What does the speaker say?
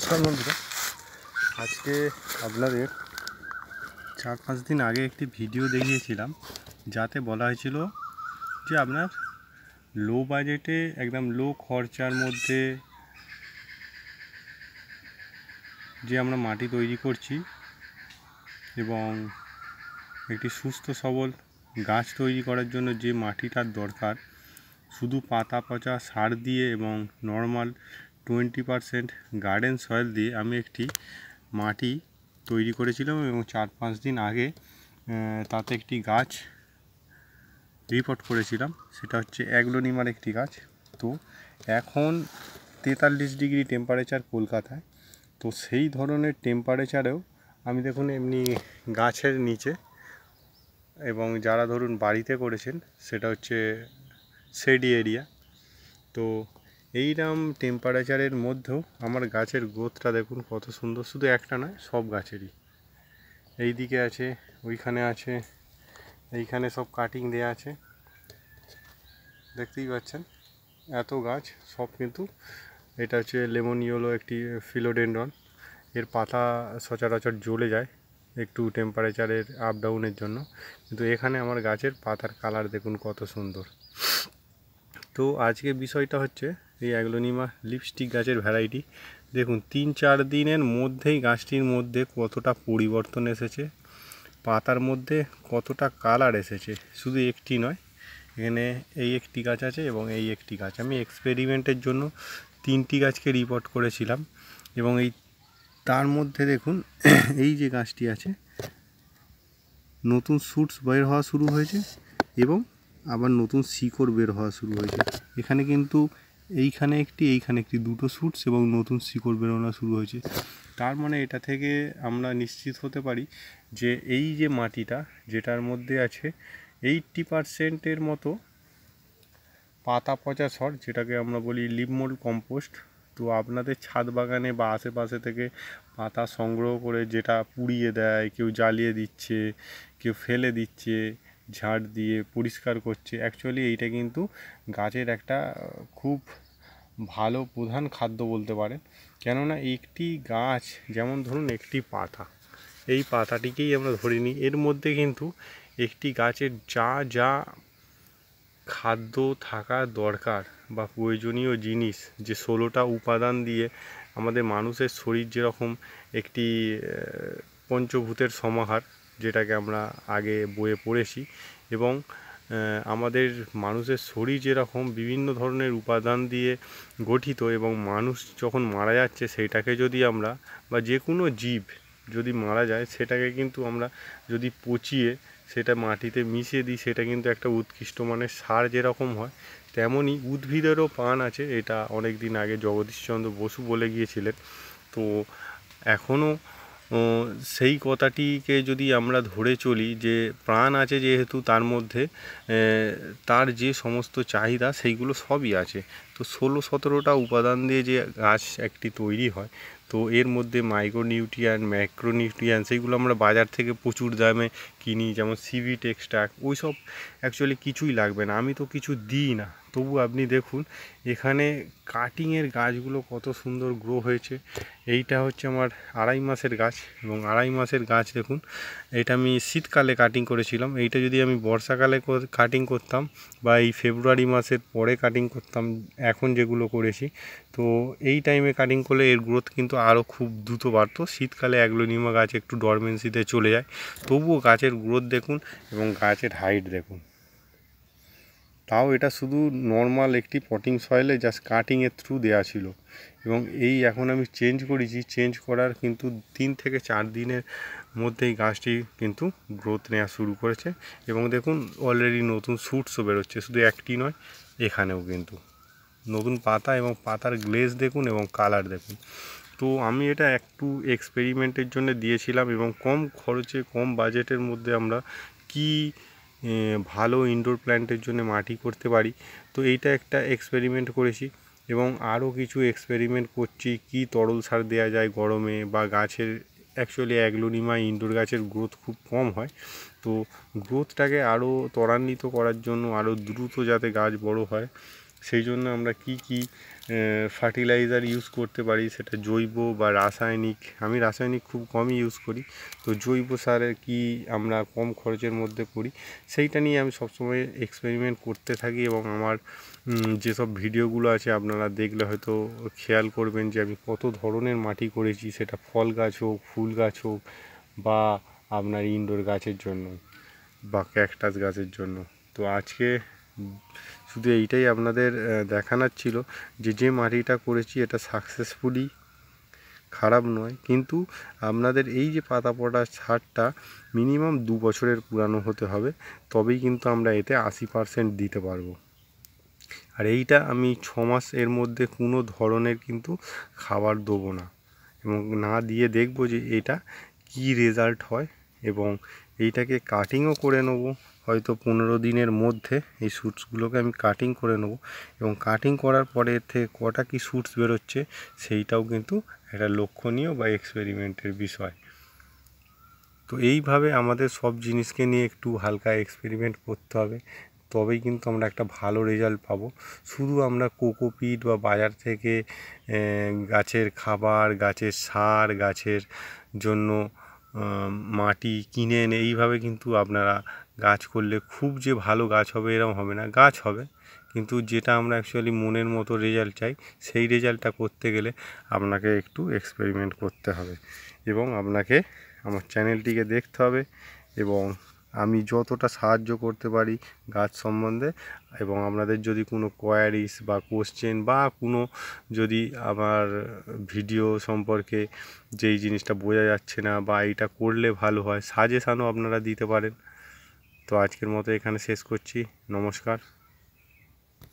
নমস্কার বন্ধুরা আজকে আপনাদের চার পাঁচ দিন আগে একটি ভিডিও দেখিয়েছিলাম যাতে বলা হয়েছিল যে আপনার লো বাজেটে একদম লো খরচার মধ্যে যে আমরা মাটি তৈরি করছি এবং একটি সুস্থ সবল গাছ তৈরি করার জন্য যে মাটিটার দরকার শুধু পাতা পচা সার দিয়ে এবং normal twenty percent garden soil দিয়ে আমি একটি মাটি তৈরি করেছিলাম এবং চার পাঁচ দিন আগে তাতে একটি গাছ রিপোর্ট করেছিলাম সেটা হচ্ছে অ্যাগ্লোনিমার একটি গাছ তো এখন তেতাল্লিশ ডিগ্রি টেম্পারেচার কলকাতায় তো সেই ধরনের টেম্পারেচারেও আমি দেখুন এমনি গাছের নিচে এবং যারা ধরুন বাড়িতে করেছেন সেটা হচ্ছে শেডি এরিয়া তো এইরকম টেম্পারেচারের মধ্যেও আমার গাছের গ্রোথটা দেখুন কত সুন্দর শুধু একটা নয় সব গাছেরই এই দিকে আছে ওইখানে আছে এইখানে সব কাটিং দেয়া আছে দেখতেই পাচ্ছেন এত গাছ সব কিন্তু এটা হচ্ছে লেমন ইয়েলো একটি ফিলোডেন্ডন এর পাতা সচরাচর জ্বলে যায় একটু টেম্পারেচারের আপ ডাউনের জন্য কিন্তু এখানে আমার গাছের পাতার কালার দেখুন কত সুন্দর তো আজকে বিষয়টা হচ্ছে এই অ্যাগলোনিমা লিপস্টিক গাছের ভ্যারাইটি দেখুন তিন চার দিনের মধ্যেই গাছটির মধ্যে কতটা পরিবর্তন এসেছে পাতার মধ্যে কতটা কালার এসেছে শুধু একটি নয় এখানে এই একটি গাছ আছে এবং এই একটি গাছ আমি এক্সপেরিমেন্টের জন্য তিনটি গাছকে রিপোর্ট করেছিলাম এবং এই তার মধ্যে দেখুন এই যে গাছটি আছে নতুন স্যুটস বের হওয়া শুরু হয়েছে এবং আবার নতুন শিকড় বের হওয়া শুরু হয়েছে এখানে কিন্তু এইখানে একটি এইখানে একটি দুটো শুটস এবং নতুন শিকড় বেরোনো শুরু হয়েছে তার মানে এটা থেকে আমরা নিশ্চিত হতে পারি যে এই যে মাটিটা যেটার মধ্যে আছে এইট্টি পারসেন্টের মতো পাতা পচা সর যেটাকে আমরা বলি লিপমোল কম্পোস্ট তো আপনাদের ছাদ বাগানে বা আশেপাশে থেকে পাতা সংগ্রহ করে যেটা পুড়িয়ে দেয় কেউ জ্বালিয়ে দিচ্ছে কেউ ফেলে দিচ্ছে ঝাড় দিয়ে পরিষ্কার করছে অ্যাকচুয়ালি এইটা কিন্তু গাছের একটা খুব ভালো প্রধান খাদ্য বলতে পারেন কেননা একটি গাছ যেমন ধরুন একটি পাতা এই পাতাটিকেই আমরা ধরে নিই এর মধ্যে কিন্তু একটি গাছের যা যা খাদ্য থাকা দরকার বা প্রয়োজনীয় জিনিস যে ষোলোটা উপাদান দিয়ে আমাদের মানুষের শরীর যেরকম একটি পঞ্চভূতের সমাহার যেটাকে আমরা আগে বয়ে পড়েছি এবং আমাদের মানুষের শরীর যেরকম বিভিন্ন ধরনের উপাদান দিয়ে গঠিত এবং মানুষ যখন মারা যাচ্ছে সেইটাকে যদি আমরা বা যে কোনো জীব যদি মারা যায় সেটাকে কিন্তু আমরা যদি পচিয়ে সেটা মাটিতে মিশিয়ে দিই সেটা কিন্তু একটা উৎকৃষ্ট মানের সার যেরকম হয় তেমনই উদ্ভিদেরও পান আছে এটা অনেক দিন আগে জগদীশচন্দ্র বসু বলে গিয়েছিলেন তো এখনও সেই কথাটিকে যদি আমরা ধরে চলি যে প্রাণ আছে যেহেতু তার মধ্যে তার যে সমস্ত চাহিদা সেইগুলো সবই আছে তো ষোলো সতেরোটা উপাদান দিয়ে যে গাছ একটি তৈরি হয় তো এর মধ্যে মাইক্রোনিউট্রিয়ান ম্যাক্রোনিউট্রিয়ান সেইগুলো আমরা বাজার থেকে প্রচুর দামে কিনি যেমন টেক্সটাক ওই ওইসব অ্যাকচুয়ালি কিছুই লাগবে না আমি তো কিছু দিই না তবু আপনি দেখুন এখানে কাটিংয়ের গাছগুলো কত সুন্দর গ্রো হয়েছে এইটা হচ্ছে আমার আড়াই মাসের গাছ এবং আড়াই মাসের গাছ দেখুন এটা আমি শীতকালে কাটিং করেছিলাম এইটা যদি আমি বর্ষাকালে কাটিং করতাম বা এই ফেব্রুয়ারি মাসের পরে কাটিং করতাম এখন যেগুলো করেছি তো এই টাইমে কাটিং করলে এর গ্রোথ কিন্তু আরও খুব দ্রুত বাড়ত শীতকালে অ্যাগ্লোনিমা গাছ একটু ডরমেন্সিতে চলে যায় তবুও গাছের গ্রোথ দেখুন এবং গাছের হাইট দেখুন তাও এটা শুধু নর্মাল একটি পটিং সয়েলে জাস্ট কাটিংয়ের থ্রু দেওয়া ছিল এবং এই এখন আমি চেঞ্জ করেছি চেঞ্জ করার কিন্তু তিন থেকে চার দিনের মধ্যেই গাছটি কিন্তু গ্রোথ নেওয়া শুরু করেছে এবং দেখুন অলরেডি নতুন শ্যুটসও বেরোচ্ছে শুধু একটি নয় এখানেও কিন্তু নতুন পাতা এবং পাতার গ্লেজ দেখুন এবং কালার দেখুন তো আমি এটা একটু এক্সপেরিমেন্টের জন্য দিয়েছিলাম এবং কম খরচে কম বাজেটের মধ্যে আমরা কি ভালো ইনডোর প্ল্যান্টের জন্য মাটি করতে পারি তো এইটা একটা এক্সপেরিমেন্ট করেছি এবং আরও কিছু এক্সপেরিমেন্ট করছি কি তরল সার দেওয়া যায় গরমে বা গাছের অ্যাকচুয়ালি অ্যাগলোনিমা ইনডোর গাছের গ্রোথ খুব কম হয় তো গ্রোথটাকে আরও ত্বরান্বিত করার জন্য আরও দ্রুত যাতে গাছ বড় হয় সেই জন্য আমরা কি কি ফার্টিলাইজার ইউজ করতে পারি সেটা জৈব বা রাসায়নিক আমি রাসায়নিক খুব কমই ইউজ করি তো জৈব সার কি আমরা কম খরচের মধ্যে করি সেইটা নিয়ে আমি সবসময় এক্সপেরিমেন্ট করতে থাকি এবং আমার যেসব ভিডিওগুলো আছে আপনারা দেখলে হয়তো খেয়াল করবেন যে আমি কত ধরনের মাটি করেছি সেটা ফল গাছ হোক ফুল গাছ হোক বা আপনার ইনডোর গাছের জন্য বা ক্যাকটাস গাছের জন্য তো আজকে শুধু এইটাই আপনাদের দেখানোর ছিল যে যে মাটিটা করেছি এটা সাকসেসফুলি খারাপ নয় কিন্তু আপনাদের এই যে পাতা পড়া সারটা মিনিমাম দু বছরের পুরানো হতে হবে তবেই কিন্তু আমরা এতে আশি পারসেন্ট দিতে পারবো আর এইটা আমি ছ মাস এর মধ্যে কোনো ধরনের কিন্তু খাবার দেবো না এবং না দিয়ে দেখব যে এটা কি রেজাল্ট হয় এবং এইটাকে কাটিংও করে নেব হয়তো পনেরো দিনের মধ্যে এই স্যুটসগুলোকে আমি কাটিং করে নেব এবং কাটিং করার পরে এর থেকে কটা কী স্যুটস বেরোচ্ছে সেইটাও কিন্তু একটা লক্ষণীয় বা এক্সপেরিমেন্টের বিষয় তো এইভাবে আমাদের সব জিনিসকে নিয়ে একটু হালকা এক্সপেরিমেন্ট করতে হবে তবেই কিন্তু আমরা একটা ভালো রেজাল্ট পাবো শুধু আমরা কোকোপিট বা বাজার থেকে গাছের খাবার গাছের সার গাছের জন্য মাটি কিনে এনে এইভাবে কিন্তু আপনারা গাছ করলে খুব যে ভালো গাছ হবে এরকম হবে না গাছ হবে কিন্তু যেটা আমরা অ্যাকচুয়ালি মনের মতো রেজাল্ট চাই সেই রেজাল্টটা করতে গেলে আপনাকে একটু এক্সপেরিমেন্ট করতে হবে এবং আপনাকে আমার চ্যানেলটিকে দেখতে হবে এবং আমি যতটা সাহায্য করতে পারি গাছ সম্বন্ধে এবং আপনাদের যদি কোনো কোয়ারিস বা কোশ্চেন বা কোনো যদি আমার ভিডিও সম্পর্কে যেই জিনিসটা বোঝা যাচ্ছে না বা এইটা করলে ভালো হয় সাজেশানও আপনারা দিতে পারেন তো আজকের মতো এখানে শেষ করছি নমস্কার